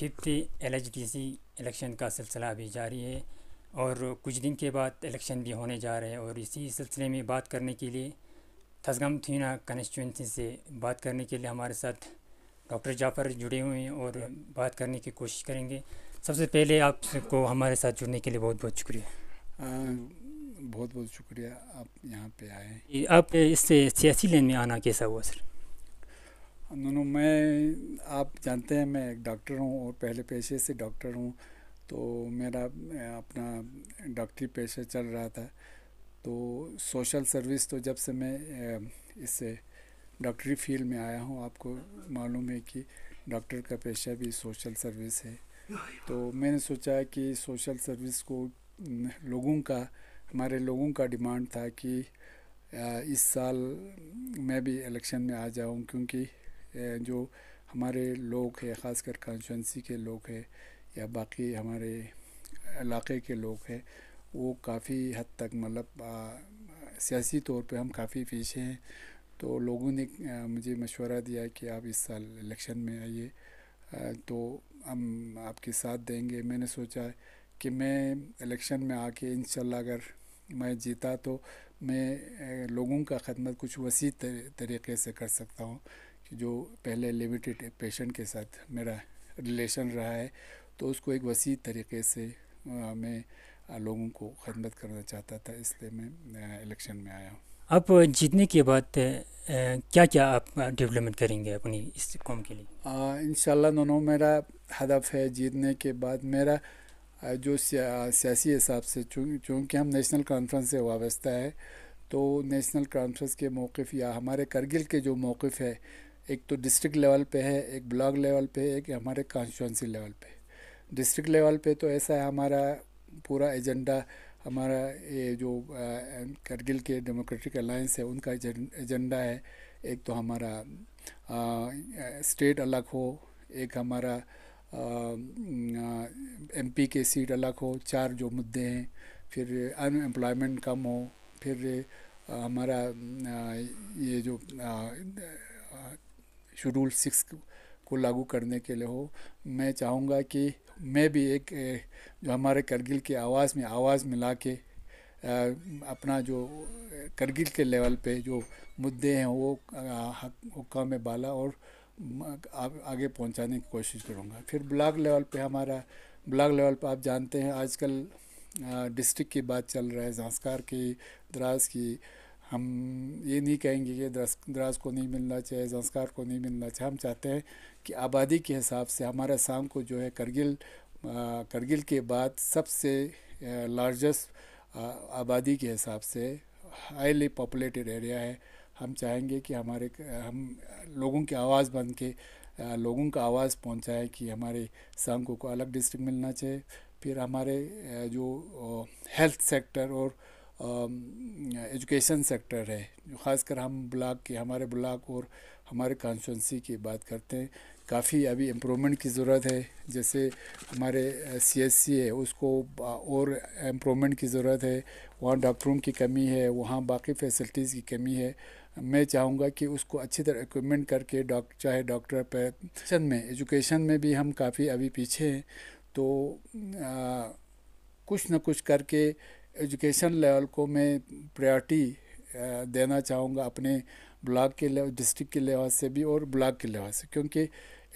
fifth L election का सिलसिला अभी जारी है और कुछ दिन के बाद इलेक्शन भी होने जा रहे हैं और इसी सिलसिले में बात करने के लिए थसगम थीना कंस्टिटेंसी से बात करने के लिए हमारे साथ डॉक्टर जाफ़र जुड़े हुए हैं और बात करने की कोशिश करेंगे सबसे पहले आपको हमारे साथ जुड़ने के लिए बहुत बहुत शुक्रिया बहुत बहुत शुक्रिया आप यहाँ पे आए आप इससे सियासी लेन में आना कैसा हुआ सर दोनों मैं आप जानते हैं मैं एक डॉक्टर हूँ और पहले पेशे से डॉक्टर हूँ तो मेरा अपना डॉक्टरी पेशा चल रहा था तो सोशल सर्विस तो जब से मैं इससे डॉक्टरी फील्ड में आया हूँ आपको मालूम है कि डॉक्टर का पेशा भी सोशल सर्विस है तो मैंने सोचा कि सोशल सर्विस को लोगों का हमारे लोगों का डिमांड था कि इस साल मैं भी इलेक्शन में आ जाऊं क्योंकि जो हमारे लोग हैं ख़ासकर कॉन्स्टेंसी के लोग हैं या बाकी हमारे इलाके के लोग हैं वो काफ़ी हद तक मतलब सियासी तौर पे हम काफ़ी पीछे हैं तो लोगों ने मुझे मशवरा दिया कि आप इस साल इलेक्शन में आइए तो हम आपके साथ देंगे मैंने सोचा कि मैं इलेक्शन में आके इन अगर मैं जीता तो मैं लोगों का खदमत कुछ वसी तरीके से कर सकता हूँ जो पहले लिमिटेड पेशेंट के साथ मेरा रिलेशन रहा है तो उसको एक वसी तरीके से मैं लोगों को खदमत करना चाहता था इसलिए मैं इलेक्शन में आया हूँ आप जीतने के बाद क्या क्या आप डेवलपमेंट करेंगे अपनी इस कौम के लिए इन दोनों मेरा हदफ है जीतने के बाद मेरा जो सियासी हिसाब से चूँकि हम नेशनल कॉन्फ्रेंस से वाबस्ता है तो नेशनल कॉन्फ्रेंस के मौक़ या हमारे करगिल के जो मौक़ है एक तो डिस्ट्रिक्ट लेवल पे है एक ब्लॉक लेवल पे है एक हमारे कॉन्स्टिट्यूंसी लेवल पे डिस्ट्रिक्ट लेवल पे तो ऐसा है हमारा पूरा एजेंडा हमारा ये जो करगिल के डेमोक्रेटिक अलायंस है उनका एजेंडा है एक तो हमारा आ, स्टेट अलग हो एक हमारा एमपी के सीट अलग हो चार जो मुद्दे हैं फिर अनएम्प्लॉयमेंट कम हो फिर आ, हमारा आ, ये जो शेड्यूल सिक्स को लागू करने के लिए हो मैं चाहूँगा कि मैं भी एक जो हमारे करगिल की आवाज़ में आवाज़ मिला के अपना जो करगिल के लेवल पे जो मुद्दे हैं वो हुक्का में बाला और आगे पहुंचाने की कोशिश करूंगा फिर ब्लॉक लेवल पे हमारा ब्लॉक लेवल पे आप जानते हैं आजकल डिस्ट्रिक्ट की बात चल रहा है झांसकार की द्रास की हम ये नहीं कहेंगे कि द्रास द्रास को नहीं मिलना चाहिए संस्कार को नहीं मिलना चाहिए हम चाहते हैं कि आबादी के हिसाब से हमारा शाम को जो है करगिल आ, करगिल के बाद सबसे लार्जेस्ट आबादी के हिसाब से हाईली पॉपुलेटेड एरिया है हम चाहेंगे कि हमारे हम लोगों की आवाज़ बन के लोगों का आवाज़ पहुंचाए कि हमारे सांको को अलग डिस्ट्रिक्ट मिलना चाहिए फिर हमारे जो हेल्थ सेक्टर और एजुकेशन सेक्टर है ख़ासकर हम ब्लॉक के हमारे ब्लॉक और हमारे कॉन्स्टेंसी की बात करते हैं काफ़ी अभी इम्प्रूवमेंट की ज़रूरत है जैसे हमारे सी एस सी है उसको और इम्प्रूवमेंट की ज़रूरत है वहाँ डॉक्टरों की कमी है वहाँ बाकी फैसिलिटीज़ की कमी है मैं चाहूँगा कि उसको अच्छी तरह इक्विपमेंट करके डॉक्टर चाहे डॉक्टर पैशन में एजुकेशन में भी हम काफ़ी अभी पीछे हैं तो आ, कुछ ना कुछ करके एजुकेशन लेवल को मैं प्रायोरिटी देना चाहूँगा अपने ब्लॉक के लेवल डिस्ट्रिक्ट के लिहाज से भी और ब्लॉक के लिहाज से क्योंकि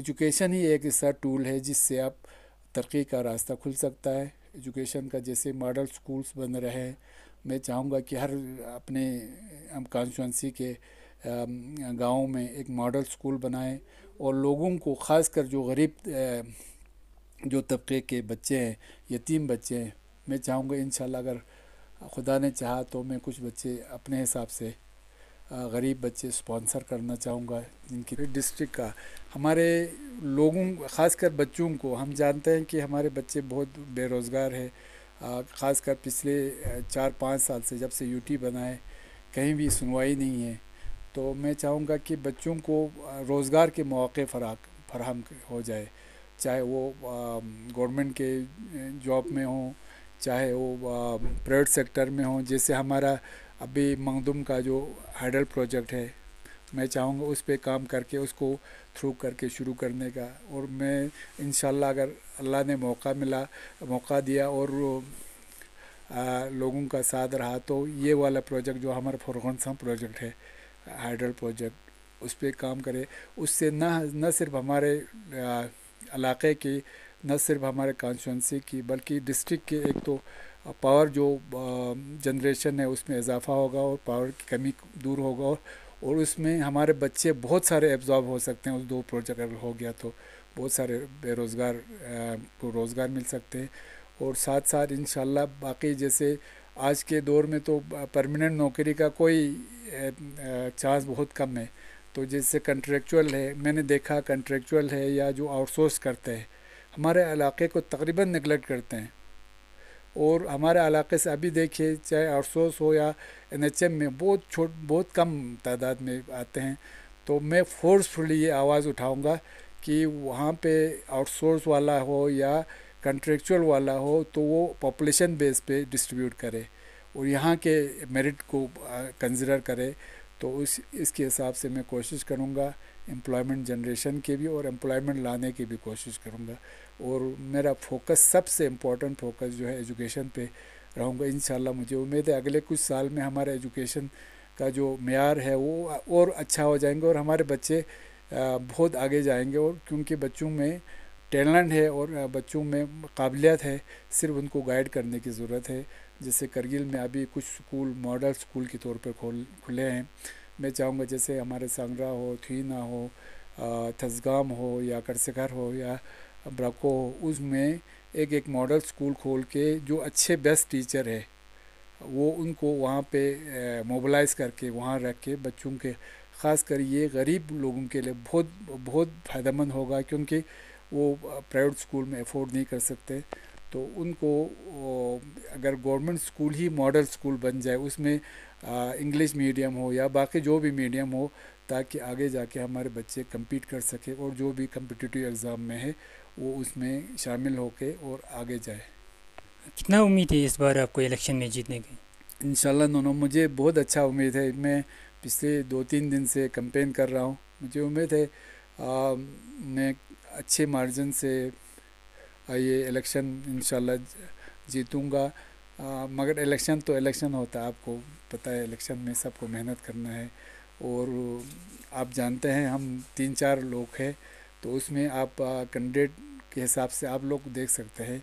एजुकेशन ही एक ऐसा टूल है जिससे आप तरक्की का रास्ता खुल सकता है एजुकेशन का जैसे मॉडल स्कूल्स बन रहे हैं मैं चाहूँगा कि हर अपने कॉन्स्टिटेंसी के गाँव में एक मॉडल स्कूल बनाएं और लोगों को ख़ासकर जो गरीब जो तबके के बच्चे हैं यतीम बच्चे हैं मैं चाहूँगा इन अगर खुदा ने चाहा तो मैं कुछ बच्चे अपने हिसाब से गरीब बच्चे स्पॉन्सर करना चाहूँगा जिनकी डिस्ट्रिक्ट का हमारे लोगों ख़ासकर बच्चों को हम जानते हैं कि हमारे बच्चे बहुत बेरोज़गार है ख़ासकर पिछले चार पाँच साल से जब से यूटी बना है कहीं भी सुनवाई नहीं है तो मैं चाहूँगा कि बच्चों को रोज़गार के मौक़े फरा फराहम हो जाए चाहे वो गवर्नमेंट के जॉब में हों चाहे वो प्राइवेट सेक्टर में हो जैसे हमारा अभी मंगदुम का जो हाइडल प्रोजेक्ट है मैं चाहूँगा उस पर काम करके उसको थ्रू करके शुरू करने का और मैं इन अगर अल्लाह ने मौका मिला मौका दिया और आ, लोगों का साथ रहा तो ये वाला प्रोजेक्ट जो हमारा फुरगनसा प्रोजेक्ट है हाइड्रल प्रोजेक्ट उस पर काम करे उससे न न सिर्फ हमारे आ, इलाके की न सिर्फ हमारे कॉन्स्टिटेंसी की बल्कि डिस्ट्रिक्ट के एक तो पावर जो जनरेशन है उसमें इजाफा होगा और पावर की कमी दूर होगा और और उसमें हमारे बच्चे बहुत सारे एब्जॉर्ब हो सकते हैं उस दो प्रोजेक्ट अगर हो गया तो बहुत सारे बेरोज़गार को रोज़गार मिल सकते हैं और साथ साथ इन बाकी जैसे आज के दौर में तो परमानेंट नौकरी का कोई चांस बहुत कम है तो जैसे कंट्रेक्चुअल है मैंने देखा कंट्रेक्चुअल है या जो आउटसोर्स करते हैं हमारे इलाके को तकरीबन निगलेक्ट करते हैं और हमारे इलाके से अभी देखिए चाहे आउटसोर्स हो या एन में बहुत छोट बहुत कम तादाद में आते हैं तो मैं फोर्सफुली ये आवाज़ उठाऊँगा कि वहाँ पे आउटसोर्स वाला हो या कंट्रेक्चुअल वाला हो तो वो पॉपुलेशन बेस पे डिस्ट्रीब्यूट करे और यहाँ के मेरिट को कंसिडर करे तो उस इसके हिसाब से मैं कोशिश करूँगा एम्प्लॉयमेंट जनरेशन की भी और एम्प्लॉयमेंट लाने की भी कोशिश करूँगा और मेरा फोकस सबसे इम्पोर्टेंट फोकस जो है एजुकेशन पे रहूँगा इन मुझे उम्मीद है अगले कुछ साल में हमारा एजुकेशन का जो मैार है वो और अच्छा हो जाएंगे और हमारे बच्चे बहुत आगे जाएंगे और क्योंकि बच्चों में टैलेंट है और बच्चों में काबिलियत है सिर्फ उनको गाइड करने की ज़रूरत है जैसे करगिल में अभी कुछ स्कूल मॉडल स्कूल के तौर पर खोल खुले हैं मैं चाहूँगा जैसे हमारे सांगरा हो थीना हो थसगाम हो या करसघर हो या ब्राको उसमें एक एक मॉडल स्कूल खोल के जो अच्छे बेस्ट टीचर है वो उनको वहाँ पे मोबलाइज करके वहाँ रख के बच्चों के ख़ास कर ये गरीब लोगों के लिए बहुत बहुत फ़ायदेमंद होगा क्योंकि वो प्राइवेट स्कूल में अफोर्ड नहीं कर सकते तो उनको अगर गवर्नमेंट स्कूल ही मॉडल स्कूल बन जाए उसमें इंग्लिश मीडियम हो या बाकी जो भी मीडियम हो ताकि आगे जाके हमारे बच्चे कम्पीट कर सके और जो भी कम्पिटिटिव एग्ज़ाम में है वो उसमें शामिल होके और आगे जाए कितना उम्मीद है इस बार आपको इलेक्शन में जीतने की इन दोनों मुझे बहुत अच्छा उम्मीद है मैं पिछले दो तीन दिन से कंपेन कर रहा हूँ मुझे उम्मीद है आ, मैं अच्छे मार्जिन से ये इलेक्शन इन जीतूँगा मगर इलेक्शन तो इलेक्शन होता है आपको पता है इलेक्शन में सबको मेहनत करना है और आप जानते हैं हम तीन चार लोग हैं तो उसमें आप कैंडिडेट के हिसाब से आप लोग देख सकते हैं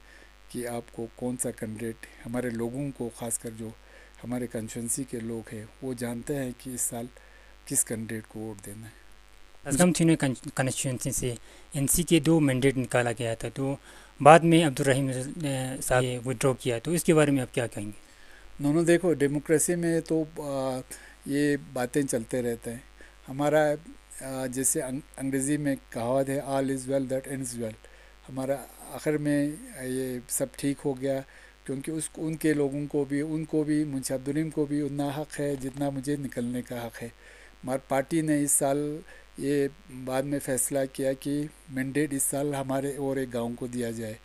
कि आपको कौन सा कैंडिडेट हमारे लोगों को खासकर जो हमारे कंस्टिट्यूंसी के लोग हैं वो जानते हैं कि इस साल किस कैंडिडेट को वोट देना है असलम थीनो कंस्टिट्यूंसी से एन के दो मैंडेट निकाला गया था तो बाद में अब्दुलरहीम साहब विड्रॉ किया तो इसके बारे में आप क्या कहेंगे दोनों देखो डेमोक्रेसी में तो आ, ये बातें चलते रहते हैं हमारा जैसे अं-, अंग्रेज़ी में कहावत है all is well that end is well हमारा आखिर में ये सब ठीक हो गया क्योंकि उस उनके लोगों को भी उनको भी मुंशी अब्दुलम को भी उतना हक़ है जितना मुझे निकलने का हक़ है मगर पार्टी ने इस साल ये बाद में फ़ैसला किया कि मैंडेट इस साल हमारे और एक गांव को दिया जाए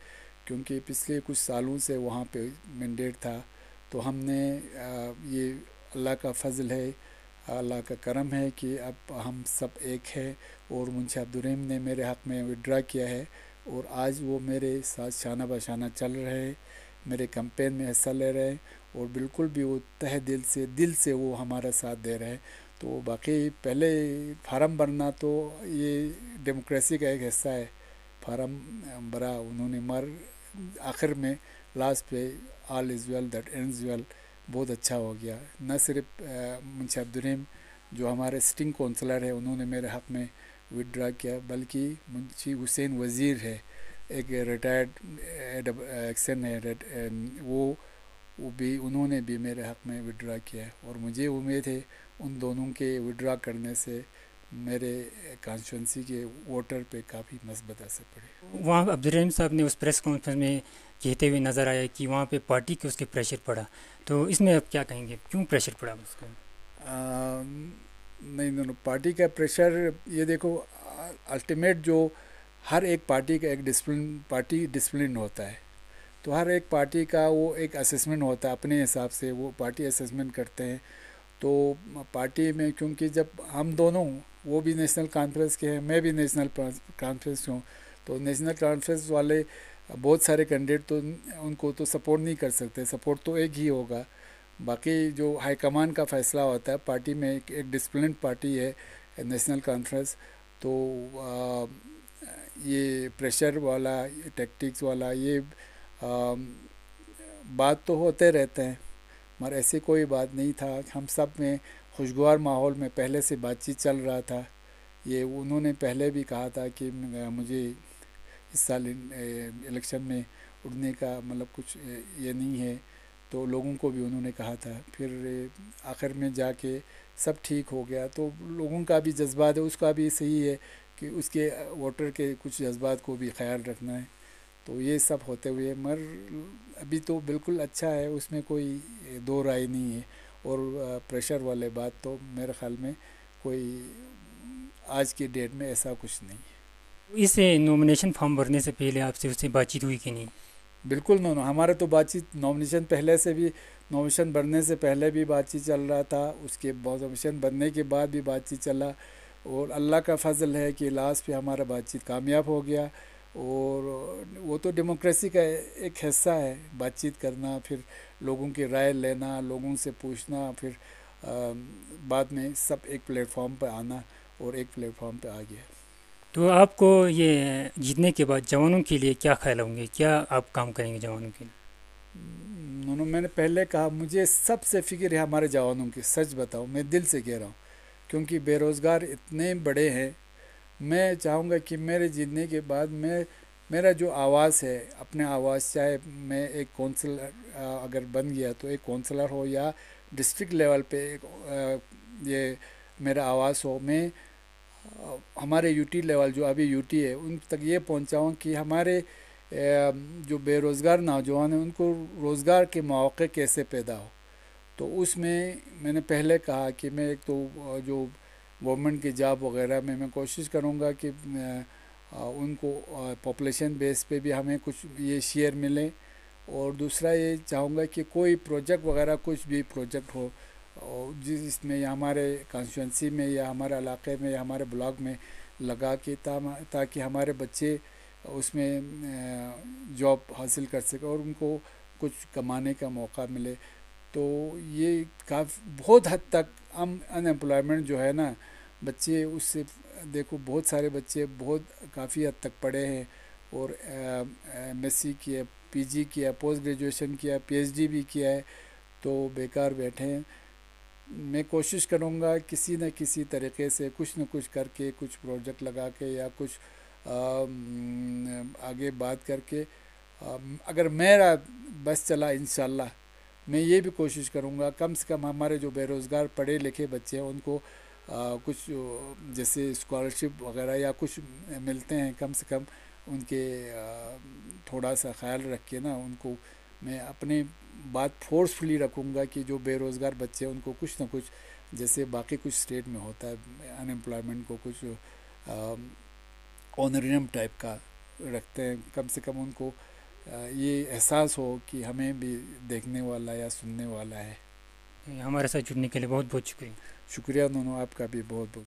क्योंकि पिछले कुछ सालों से वहाँ पे मैंडेट था तो हमने ये अल्लाह का फजल है अल्लाह का करम है कि अब हम सब एक है और मुंशी अब्दुलरहीम ने मेरे हक़ में विड्रा किया है और आज वो मेरे साथ शाना बशाना चल रहे हैं मेरे कैंपेन में हिस्सा ले रहे हैं और बिल्कुल भी वो तह दिल से दिल से वो हमारा साथ दे रहे हैं तो बाकी पहले फार्म भरना तो ये डेमोक्रेसी का एक हिस्सा है फार्म भरा उन्होंने मर आखिर में लास्ट पे all is well that end well बहुत अच्छा हो गया न सिर्फ मुंशी अब्दुलरहीम जो हमारे सिटिंग काउंसलर है उन्होंने मेरे हक़ में विदड्रा किया बल्कि मुंशी हुसैन वज़ीर है एक रिटायर्ड एक्सन है वो वो भी उन्होंने भी मेरे हक़ में विदड्रा किया और मुझे उम्मीद है उन दोनों के विदड्रा करने से मेरे कॉन्स्टिटेंसी के वोटर पे काफ़ी मस्बत असर पड़े वहाँ अब्दुलरहीम साहब ने उस प्रेस कॉन्फ्रेंस में कहते हुए नज़र आया कि वहाँ पे पार्टी के उसके प्रेशर पड़ा तो इसमें आप क्या कहेंगे क्यों प्रेशर पड़ा उसको नहीं दोनों पार्टी का प्रेशर ये देखो अल्टीमेट जो हर एक पार्टी का एक डिसप्लिन पार्टी डिसप्लिन होता है तो हर एक पार्टी का वो एक असेसमेंट होता है अपने हिसाब से वो पार्टी असेसमेंट करते हैं तो पार्टी में क्योंकि जब हम दोनों वो भी नेशनल कॉन्फ्रेंस के हैं मैं भी नेशनल कॉन्फ्रेंस हूँ तो नेशनल कॉन्फ्रेंस वाले बहुत सारे कैंडिडेट तो उनको तो सपोर्ट नहीं कर सकते सपोर्ट तो एक ही होगा बाकी जो हाईकमान का फैसला होता है पार्टी में एक, एक डिसप्लिन पार्टी है नेशनल कॉन्फ्रेंस तो आ, ये प्रेशर वाला टैक्टिक्स वाला ये आ, बात तो होते रहते हैं मगर ऐसी कोई बात नहीं था हम सब में खुशगवार माहौल में पहले से बातचीत चल रहा था ये उन्होंने पहले भी कहा था कि मुझे इस साल इलेक्शन में उड़ने का मतलब कुछ ये नहीं है तो लोगों को भी उन्होंने कहा था फिर आखिर में जाके सब ठीक हो गया तो लोगों का भी जज्बात है उसका भी सही है कि उसके वोटर के कुछ जज्बात को भी ख्याल रखना है तो ये सब होते हुए मगर अभी तो बिल्कुल अच्छा है उसमें कोई दो राय नहीं है और प्रेशर वाले बात तो मेरे ख्याल में कोई आज की डेट में ऐसा कुछ नहीं है इस नॉमिनेशन फॉर्म भरने से पहले आपसे उससे बातचीत हुई कि नहीं बिल्कुल नो नो हमारे तो बातचीत नॉमिनेशन पहले से भी नॉमिनेशन भरने से पहले भी बातचीत चल रहा था उसके नॉमिनेशन बनने के बाद भी बातचीत चला और अल्लाह का फजल है कि लास्ट पे हमारा बातचीत कामयाब हो गया और वो तो डेमोक्रेसी का एक हिस्सा है बातचीत करना फिर लोगों की राय लेना लोगों से पूछना फिर आ, बाद में सब एक प्लेटफॉर्म पर आना और एक प्लेटफॉर्म पर आ गया तो आपको ये जीतने के बाद जवानों के लिए क्या ख्याल होंगे क्या आप काम करेंगे जवानों के लिए उन्होंने मैंने पहले कहा मुझे सबसे फिक्र है हमारे जवानों की सच बताओ मैं दिल से कह रहा हूँ क्योंकि बेरोज़गार इतने बड़े हैं मैं चाहूँगा कि मेरे जीतने के बाद मैं मेरा जो आवाज़ है अपने आवाज़ चाहे मैं एक कौंसलर अगर बन गया तो एक कौंसलर हो या डिस्ट्रिक्ट लेवल पे एक ये मेरा आवाज़ हो मैं हमारे यूटी लेवल जो अभी यूटी है उन तक ये पहुँचाऊँ कि हमारे जो बेरोज़गार नौजवान हैं उनको रोज़गार के मौक़े कैसे पैदा हो तो उसमें मैंने पहले कहा कि मैं एक तो जो गवर्नमेंट की जॉब वगैरह में मैं कोशिश करूँगा कि उनको पॉपुलेशन बेस पे भी हमें कुछ ये शेयर मिले और दूसरा ये चाहूँगा कि कोई प्रोजेक्ट वगैरह कुछ भी प्रोजेक्ट हो और जिसमें हमारे कॉन्स्टिटेंसी में या हमारे इलाके में या हमारे ब्लॉक में लगा के ता, ताकि हमारे बच्चे उसमें जॉब हासिल कर सके और उनको कुछ कमाने का मौका मिले तो ये काफ़ी बहुत हद तक हम अनएम्प्लॉयमेंट जो है ना बच्चे उससे देखो बहुत सारे बच्चे बहुत काफ़ी हद तक पढ़े हैं और एम एस सी किया पी जी किया पोस्ट ग्रेजुएशन किया पी एच डी भी किया है तो बेकार बैठे हैं मैं कोशिश करूँगा किसी न किसी तरीके से कुछ न कुछ करके कुछ प्रोजेक्ट लगा के या कुछ आ, आगे बात करके आ, अगर मेरा बस चला इन मैं ये भी कोशिश करूँगा कम से कम हमारे जो बेरोज़गार पढ़े लिखे बच्चे हैं उनको आ, कुछ जैसे स्कॉलरशिप वगैरह या कुछ मिलते हैं कम से कम उनके आ, थोड़ा सा ख्याल रख के ना उनको मैं अपने बात फोर्सफुली रखूँगा कि जो बेरोज़गार बच्चे हैं उनको कुछ ना कुछ जैसे बाकी कुछ स्टेट में होता है अनएम्प्लॉयमेंट को कुछ ऑनरियम टाइप का रखते हैं कम से कम उनको ये एहसास हो कि हमें भी देखने वाला या सुनने वाला है हमारे साथ जुड़ने के लिए बहुत बहुत शुक्रिया शुक्रिया दोनों आपका भी बहुत बहुत